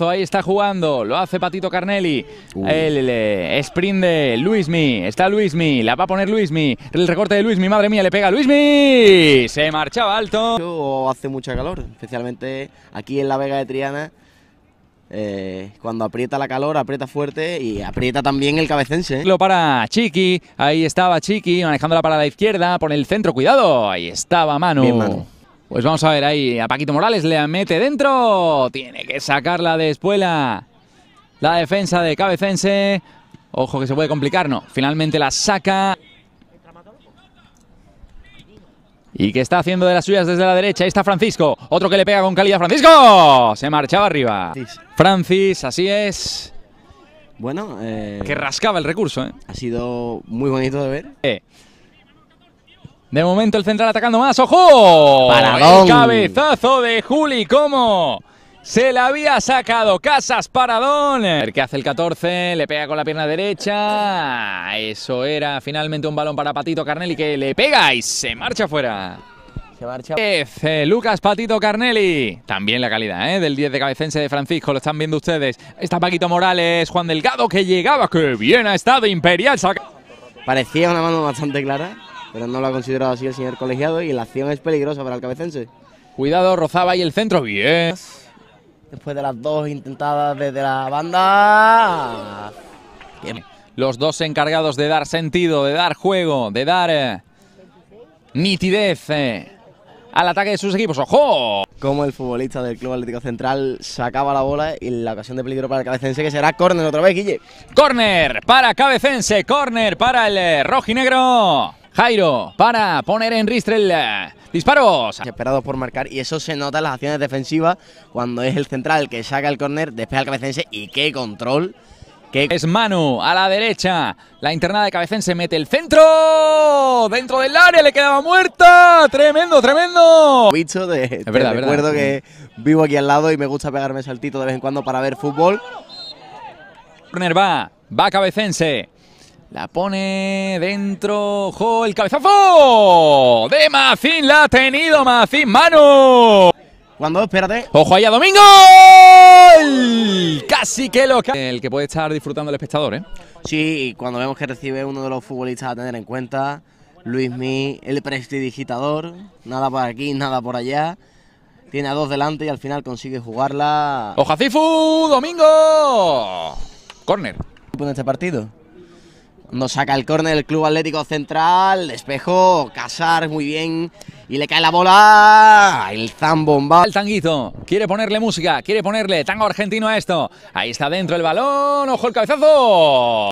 Ahí está jugando, lo hace Patito Carnelli. El, eh, sprint de Luismi, está Luismi, la va a poner Luismi. El recorte de Luismi, madre mía, le pega Luismi. Se marchaba alto. Hace mucha calor, especialmente aquí en la Vega de Triana. Eh, cuando aprieta la calor, aprieta fuerte y aprieta también el cabecense. ¿eh? Lo para Chiqui, ahí estaba Chiqui manejándola para la izquierda, por el centro, cuidado, ahí estaba Manu. Pues vamos a ver ahí, a Paquito Morales le mete dentro, tiene que sacarla de espuela. La defensa de Cabecense, ojo que se puede complicar, no, finalmente la saca. Y que está haciendo de las suyas desde la derecha, ahí está Francisco, otro que le pega con calidad, Francisco, se marchaba arriba. Francis, así es. Bueno, eh, que rascaba el recurso, ¿eh? Ha sido muy bonito de ver. Eh, de momento el central atacando más. ¡Ojo! Paradón. cabezazo de Juli, ¿cómo? Se la había sacado Casas Paradón. El que hace el 14, le pega con la pierna derecha. Eso era finalmente un balón para Patito Carnelli que le pega y se marcha fuera. Se marcha. Eh, Lucas Patito Carnelli. También la calidad ¿eh? del 10 de cabecense de Francisco, lo están viendo ustedes. Está Paquito Morales, Juan Delgado que llegaba. ¡Qué bien ha estado Imperial! Parecía una mano bastante clara pero no lo ha considerado así el señor colegiado y la acción es peligrosa para el cabecense. Cuidado, rozaba y el centro, bien. Después de las dos intentadas desde la banda. Los dos encargados de dar sentido, de dar juego, de dar eh, nitidez eh, al ataque de sus equipos. ¡Ojo! Como el futbolista del Club Atlético Central sacaba la bola y la ocasión de peligro para el cabecense que será córner otra vez, Guille. Córner para cabecense, córner para el eh, rojinegro. Jairo para poner en Ristrel. Eh, disparos. Esperado por marcar y eso se nota en las acciones defensivas cuando es el central que saca el córner, despeja al cabecense y qué control. Qué... Es Manu a la derecha. La internada de cabecense mete el centro. Dentro del área le quedaba muerta. Tremendo, tremendo. Bicho de... Es verdad, recuerdo que vivo aquí al lado y me gusta pegarme saltito de vez en cuando para ver fútbol. Corner va, va cabecense. La pone dentro. ¡Ojo! ¡El cabezazo! De Macín la ha tenido Macín. ¡Mano! Cuando, espérate. ¡Ojo ahí a Domingo! Casi que lo... El que puede estar disfrutando el espectador, ¿eh? Sí, cuando vemos que recibe uno de los futbolistas a tener en cuenta, Luis Luismi, el prestidigitador, nada por aquí, nada por allá. Tiene a dos delante y al final consigue jugarla. ¡Ojacifu! ¡Domingo! Corner. pone este partido? Nos saca el córner del Club Atlético Central, despejo, Casar muy bien y le cae la bola. El zambomba. El tanguito quiere ponerle música, quiere ponerle tango argentino a esto. Ahí está dentro el balón, ojo el cabezazo.